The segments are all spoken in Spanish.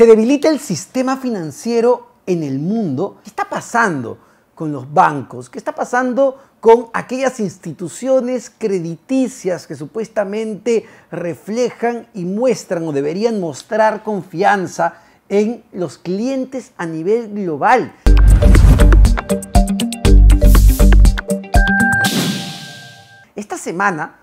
Se debilita el sistema financiero en el mundo. ¿Qué está pasando con los bancos? ¿Qué está pasando con aquellas instituciones crediticias que supuestamente reflejan y muestran o deberían mostrar confianza en los clientes a nivel global? Esta semana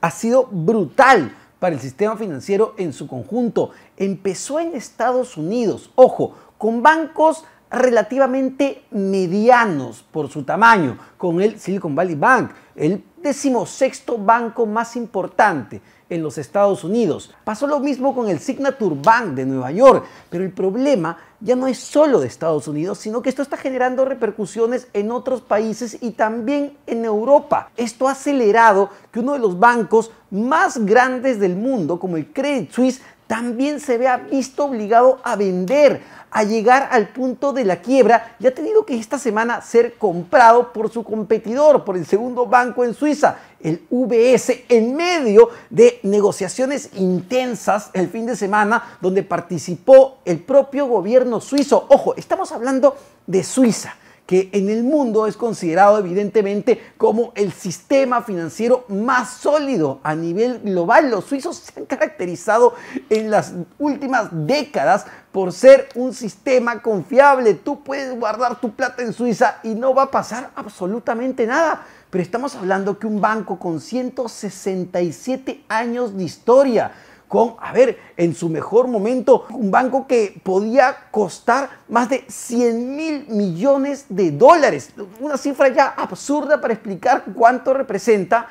ha sido brutal para el sistema financiero en su conjunto empezó en Estados Unidos, ojo, con bancos relativamente medianos por su tamaño, con el Silicon Valley Bank, el decimosexto banco más importante en los Estados Unidos. Pasó lo mismo con el Signature Bank de Nueva York, pero el problema ya no es solo de Estados Unidos, sino que esto está generando repercusiones en otros países y también en Europa. Esto ha acelerado que uno de los bancos más grandes del mundo, como el Credit Suisse, también se vea visto obligado a vender, a llegar al punto de la quiebra y ha tenido que esta semana ser comprado por su competidor, por el segundo banco en Suiza, el UBS, en medio de negociaciones intensas el fin de semana donde participó el propio gobierno suizo. Ojo, estamos hablando de Suiza que en el mundo es considerado evidentemente como el sistema financiero más sólido a nivel global. Los suizos se han caracterizado en las últimas décadas por ser un sistema confiable. Tú puedes guardar tu plata en Suiza y no va a pasar absolutamente nada. Pero estamos hablando que un banco con 167 años de historia, con, a ver, en su mejor momento, un banco que podía costar más de 100 mil millones de dólares. Una cifra ya absurda para explicar cuánto representa.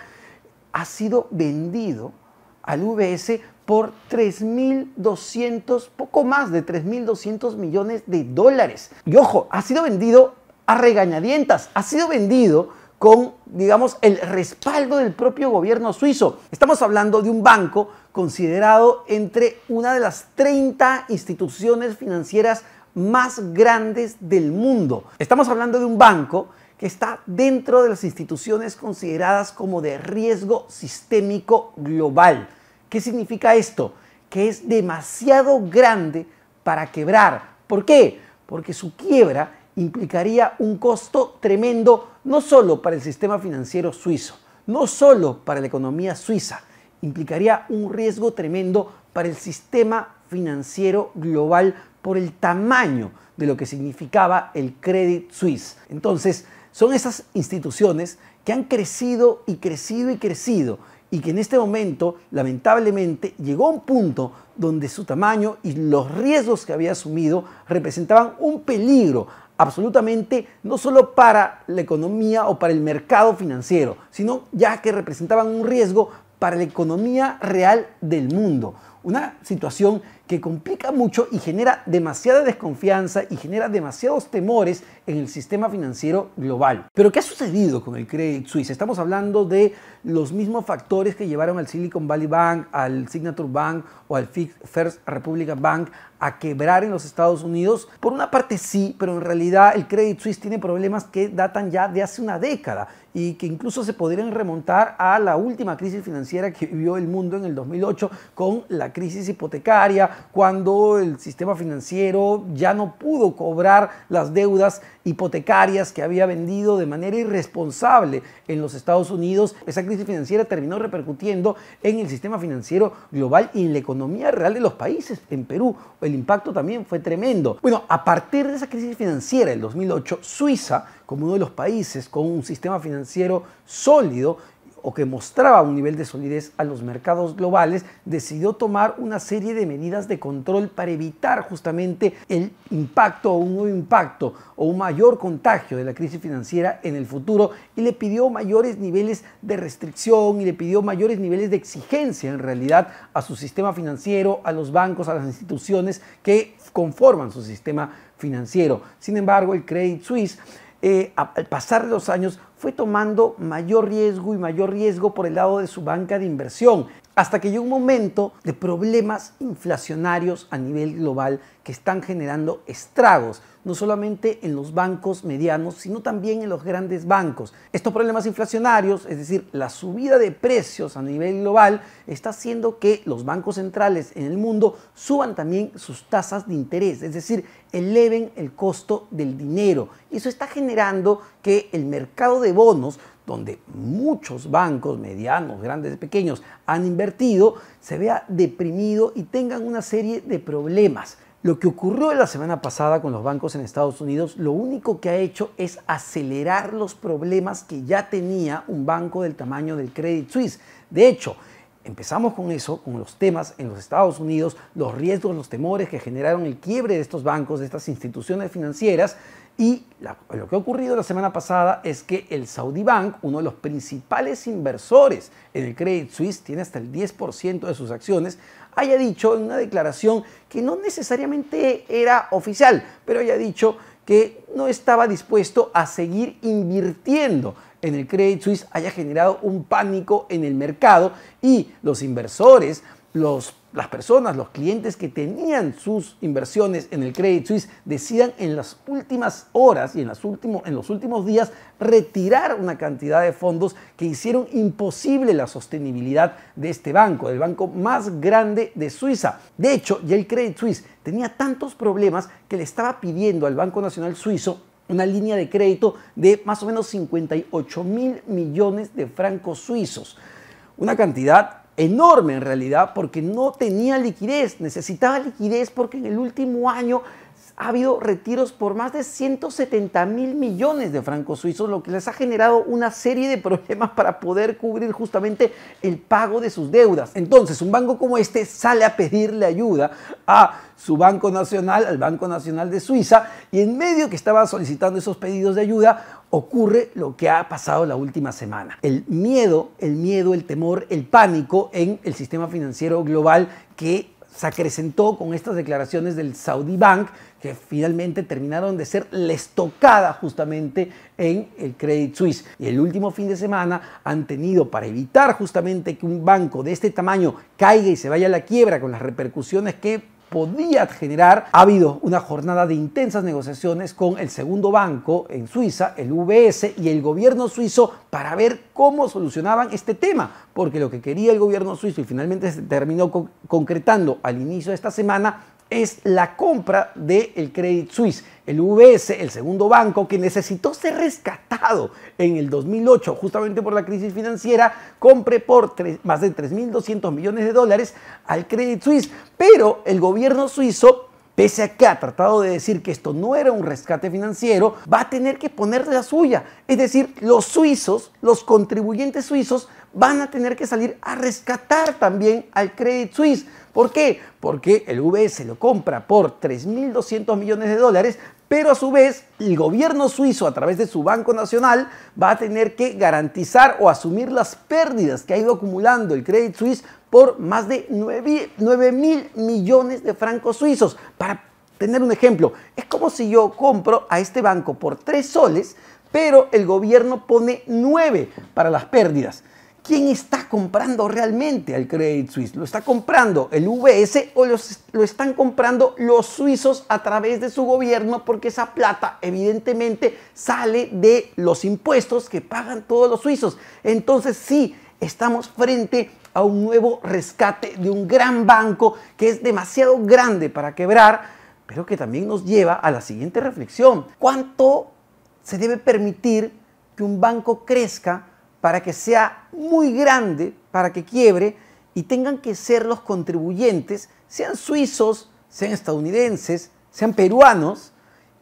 Ha sido vendido al UBS por 3.200, poco más de 3.200 millones de dólares. Y ojo, ha sido vendido a regañadientas, ha sido vendido con, digamos, el respaldo del propio gobierno suizo. Estamos hablando de un banco considerado entre una de las 30 instituciones financieras más grandes del mundo. Estamos hablando de un banco que está dentro de las instituciones consideradas como de riesgo sistémico global. ¿Qué significa esto? Que es demasiado grande para quebrar. ¿Por qué? Porque su quiebra implicaría un costo tremendo no solo para el sistema financiero suizo, no solo para la economía suiza, implicaría un riesgo tremendo para el sistema financiero global por el tamaño de lo que significaba el Credit Suisse. Entonces, son esas instituciones que han crecido y crecido y crecido y que en este momento, lamentablemente, llegó a un punto donde su tamaño y los riesgos que había asumido representaban un peligro absolutamente no solo para la economía o para el mercado financiero, sino ya que representaban un riesgo para la economía real del mundo. Una situación que complica mucho y genera demasiada desconfianza y genera demasiados temores en el sistema financiero global. Pero ¿qué ha sucedido con el Credit Suisse? Estamos hablando de los mismos factores que llevaron al Silicon Valley Bank, al Signature Bank o al First Republic Bank a quebrar en los Estados Unidos. Por una parte sí, pero en realidad el Credit Suisse tiene problemas que datan ya de hace una década y que incluso se podrían remontar a la última crisis financiera que vivió el mundo en el 2008 con la crisis hipotecaria, cuando el sistema financiero ya no pudo cobrar las deudas hipotecarias que había vendido de manera irresponsable en los Estados Unidos. Esa crisis financiera terminó repercutiendo en el sistema financiero global y en la economía real de los países. En Perú el impacto también fue tremendo. Bueno, a partir de esa crisis financiera del 2008, Suiza, como uno de los países con un sistema financiero sólido, o que mostraba un nivel de solidez a los mercados globales, decidió tomar una serie de medidas de control para evitar justamente el impacto o un nuevo impacto o un mayor contagio de la crisis financiera en el futuro y le pidió mayores niveles de restricción y le pidió mayores niveles de exigencia en realidad a su sistema financiero, a los bancos, a las instituciones que conforman su sistema financiero. Sin embargo, el Credit Suisse eh, al pasar de los años fue tomando mayor riesgo y mayor riesgo por el lado de su banca de inversión, hasta que llegó un momento de problemas inflacionarios a nivel global que están generando estragos no solamente en los bancos medianos, sino también en los grandes bancos. Estos problemas inflacionarios, es decir, la subida de precios a nivel global, está haciendo que los bancos centrales en el mundo suban también sus tasas de interés, es decir, eleven el costo del dinero. Y eso está generando que el mercado de bonos donde muchos bancos, medianos, grandes, pequeños, han invertido, se vea deprimido y tengan una serie de problemas. Lo que ocurrió la semana pasada con los bancos en Estados Unidos, lo único que ha hecho es acelerar los problemas que ya tenía un banco del tamaño del Credit Suisse. De hecho, empezamos con eso, con los temas en los Estados Unidos, los riesgos, los temores que generaron el quiebre de estos bancos, de estas instituciones financieras. Y lo que ha ocurrido la semana pasada es que el Saudi Bank, uno de los principales inversores en el Credit Suisse, tiene hasta el 10% de sus acciones, haya dicho en una declaración que no necesariamente era oficial, pero haya dicho que no estaba dispuesto a seguir invirtiendo en el Credit Suisse haya generado un pánico en el mercado y los inversores, los las personas, los clientes que tenían sus inversiones en el Credit Suisse decidan en las últimas horas y en, en los últimos días retirar una cantidad de fondos que hicieron imposible la sostenibilidad de este banco, el banco más grande de Suiza. De hecho, ya el Credit Suisse tenía tantos problemas que le estaba pidiendo al Banco Nacional Suizo una línea de crédito de más o menos 58 mil millones de francos suizos. Una cantidad enorme en realidad porque no tenía liquidez, necesitaba liquidez porque en el último año ha habido retiros por más de 170 mil millones de francos suizos, lo que les ha generado una serie de problemas para poder cubrir justamente el pago de sus deudas. Entonces, un banco como este sale a pedirle ayuda a su Banco Nacional, al Banco Nacional de Suiza, y en medio que estaba solicitando esos pedidos de ayuda, ocurre lo que ha pasado la última semana. El miedo, el miedo, el temor, el pánico en el sistema financiero global que se acrecentó con estas declaraciones del Saudi Bank, que finalmente terminaron de ser les estocada justamente en el Credit Suisse. Y el último fin de semana han tenido para evitar justamente que un banco de este tamaño caiga y se vaya a la quiebra con las repercusiones que podía generar. Ha habido una jornada de intensas negociaciones con el segundo banco en Suiza, el UBS y el gobierno suizo para ver cómo solucionaban este tema, porque lo que quería el gobierno suizo y finalmente se terminó concretando al inicio de esta semana es la compra del Credit Suisse, el UBS, el segundo banco que necesitó ser rescatado en el 2008 justamente por la crisis financiera, compre por más de 3.200 millones de dólares al Credit Suisse, pero el gobierno suizo pese a que ha tratado de decir que esto no era un rescate financiero, va a tener que poner la suya. Es decir, los suizos, los contribuyentes suizos, van a tener que salir a rescatar también al Credit Suisse. ¿Por qué? Porque el VS lo compra por 3.200 millones de dólares, pero a su vez el gobierno suizo a través de su Banco Nacional va a tener que garantizar o asumir las pérdidas que ha ido acumulando el Credit Suisse por más de 9.000 mil millones de francos suizos. Para tener un ejemplo, es como si yo compro a este banco por 3 soles, pero el gobierno pone 9 para las pérdidas. ¿Quién está comprando realmente al Credit Suisse? ¿Lo está comprando el V.S. o lo están comprando los suizos a través de su gobierno? Porque esa plata evidentemente sale de los impuestos que pagan todos los suizos. Entonces sí, estamos frente a un nuevo rescate de un gran banco que es demasiado grande para quebrar, pero que también nos lleva a la siguiente reflexión. ¿Cuánto se debe permitir que un banco crezca? para que sea muy grande, para que quiebre y tengan que ser los contribuyentes, sean suizos, sean estadounidenses, sean peruanos,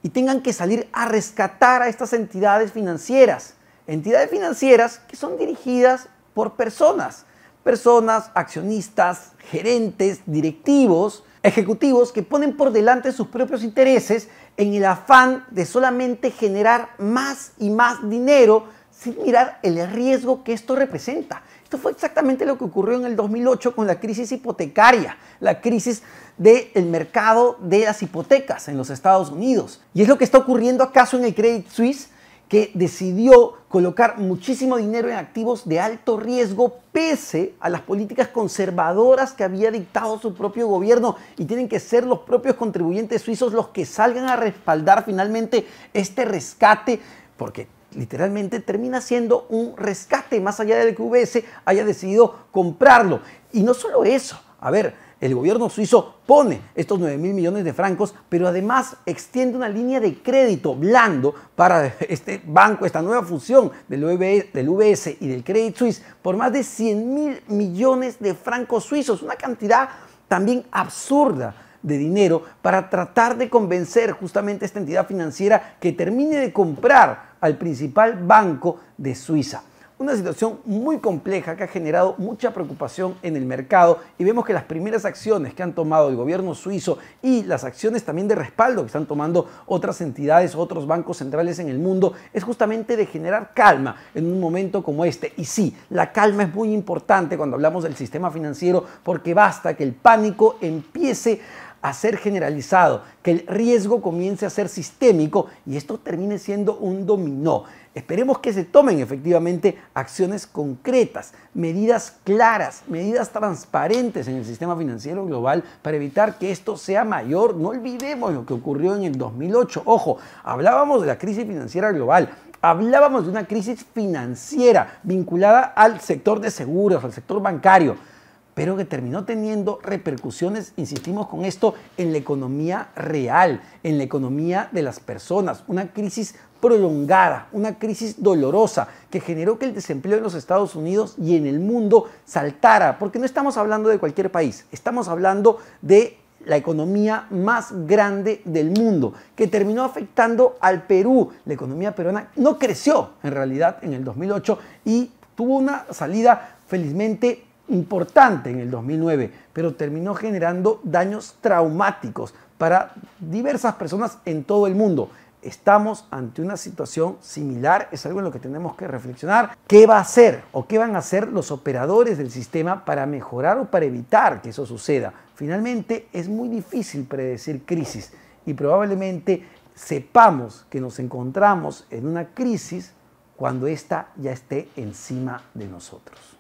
y tengan que salir a rescatar a estas entidades financieras. Entidades financieras que son dirigidas por personas, personas, accionistas, gerentes, directivos, ejecutivos que ponen por delante sus propios intereses en el afán de solamente generar más y más dinero sin mirar el riesgo que esto representa. Esto fue exactamente lo que ocurrió en el 2008 con la crisis hipotecaria, la crisis del mercado de las hipotecas en los Estados Unidos. Y es lo que está ocurriendo acaso en el Credit Suisse, que decidió colocar muchísimo dinero en activos de alto riesgo pese a las políticas conservadoras que había dictado su propio gobierno y tienen que ser los propios contribuyentes suizos los que salgan a respaldar finalmente este rescate porque literalmente termina siendo un rescate, más allá del que UBS haya decidido comprarlo. Y no solo eso, a ver, el gobierno suizo pone estos 9 mil millones de francos, pero además extiende una línea de crédito blando para este banco, esta nueva fusión del UBS, y del Credit Suisse, por más de 100 mil millones de francos suizos, una cantidad también absurda de dinero para tratar de convencer justamente a esta entidad financiera que termine de comprar al principal banco de Suiza. Una situación muy compleja que ha generado mucha preocupación en el mercado y vemos que las primeras acciones que han tomado el gobierno suizo y las acciones también de respaldo que están tomando otras entidades, otros bancos centrales en el mundo, es justamente de generar calma en un momento como este. Y sí, la calma es muy importante cuando hablamos del sistema financiero porque basta que el pánico empiece a ser generalizado, que el riesgo comience a ser sistémico y esto termine siendo un dominó. Esperemos que se tomen efectivamente acciones concretas, medidas claras, medidas transparentes en el sistema financiero global para evitar que esto sea mayor. No olvidemos lo que ocurrió en el 2008. Ojo, hablábamos de la crisis financiera global, hablábamos de una crisis financiera vinculada al sector de seguros, al sector bancario pero que terminó teniendo repercusiones, insistimos con esto, en la economía real, en la economía de las personas, una crisis prolongada, una crisis dolorosa que generó que el desempleo en los Estados Unidos y en el mundo saltara, porque no estamos hablando de cualquier país, estamos hablando de la economía más grande del mundo, que terminó afectando al Perú. La economía peruana no creció en realidad en el 2008 y tuvo una salida felizmente importante en el 2009, pero terminó generando daños traumáticos para diversas personas en todo el mundo. Estamos ante una situación similar, es algo en lo que tenemos que reflexionar. ¿Qué va a hacer o qué van a hacer los operadores del sistema para mejorar o para evitar que eso suceda? Finalmente, es muy difícil predecir crisis y probablemente sepamos que nos encontramos en una crisis cuando ésta ya esté encima de nosotros.